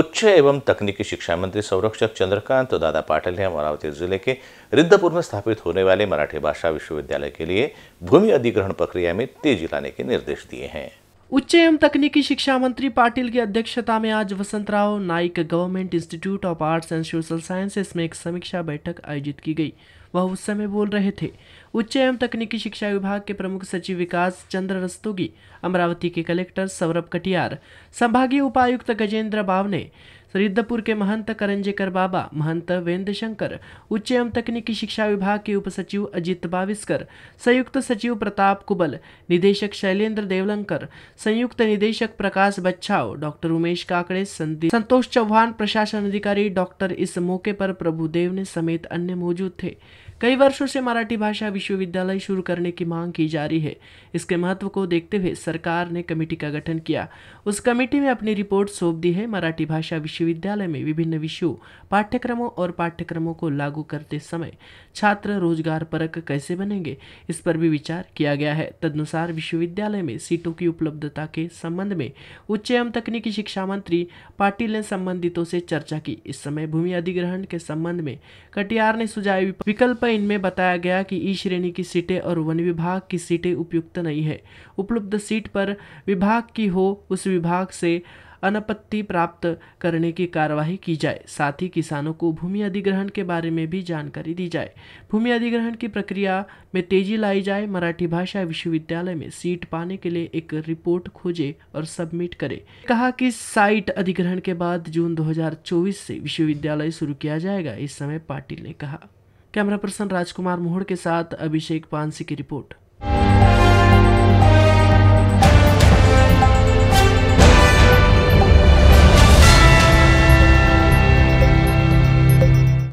उच्च एवं तकनीकी शिक्षा मंत्री संरक्षक चंद्रकांत दादा पाटिल ने अमरावती जिले के रिद्धपुर में स्थापित होने वाले मराठी भाषा विश्वविद्यालय के लिए भूमि अधिग्रहण प्रक्रिया में तेजी लाने के निर्देश दिए हैं उच्च एवं तकनीकी शिक्षा मंत्री पाटिल की अध्यक्षता में आज Vasantrao Naik government institute of arts and social sciences में एक समीक्षा बैठक आयोजित की गई वह उस समय बोल रहे थे उच्च एवं तकनीकी शिक्षा विभाग के प्रमुख सचिव विकास चंद्र रस्तोगी अमरावती के कलेक्टर सौरभ कटियार संभागीय उपायुक्त गजेंद्र बाव ने सरिद्धपुर के महंत करंजेकर बाबा महंत वेंद्र शंकर उच्च एवं तकनीकी शिक्षा विभाग के उप सचिव अजित बाविस्कर संयुक्त सचिव प्रताप कुबल निदेशक शैलेंद्र देवलंकर संयुक्त निदेशक प्रकाश बच्छाव डॉक्टर उमेश काकड़े संतोष चौहान प्रशासन अधिकारी डॉक्टर इस मौके पर प्रभुदेव ने समेत अन्य मौजूद थे कई वर्षों से मराठी भाषा विश्वविद्यालय शुरू करने की मांग की जा रही है इसके महत्व को देखते हुए सरकार ने कमेटी का गठन किया उस कमेटी में अपनी रिपोर्ट सौंप दी है मराठी भाषा विश्वविद्यालय में विभिन्न विषयों पाठ्यक्रमों और पाठ्यक्रमों को लागू करते समय छात्र रोजगार परक कैसे बनेंगे इस पर भी विचार किया गया है तदनुसार विश्वविद्यालय में सीटों की उपलब्धता के संबंध में उच्च एवं तकनीकी शिक्षा मंत्री पाटिल ने संबंधितों से चर्चा की इस समय भूमि अधिग्रहण के संबंध में कटियार ने सुझाए विकल्प इनमें बताया गया कि ई श्रेणी की सीटें और वन विभाग की सीटें उपयुक्त नहीं है उपलब्ध सीट पर विभाग की हो उस विभाग से अनपत्ति प्राप्त करने की कार्यवाही की जाए साथ ही किसानों को भूमि अधिग्रहण के बारे में भी जानकारी दी जाए भूमि अधिग्रहण की प्रक्रिया में तेजी लाई जाए मराठी भाषा विश्वविद्यालय में सीट पाने के लिए एक रिपोर्ट खोजे और सबमिट करे कहा कि साइट अधिग्रहण के बाद जून 2024 से विश्वविद्यालय शुरू किया जाएगा इस समय पाटिल ने कहा कैमरा पर्सन राजकुमार मोहड़ के साथ अभिषेक पानसी की रिपोर्ट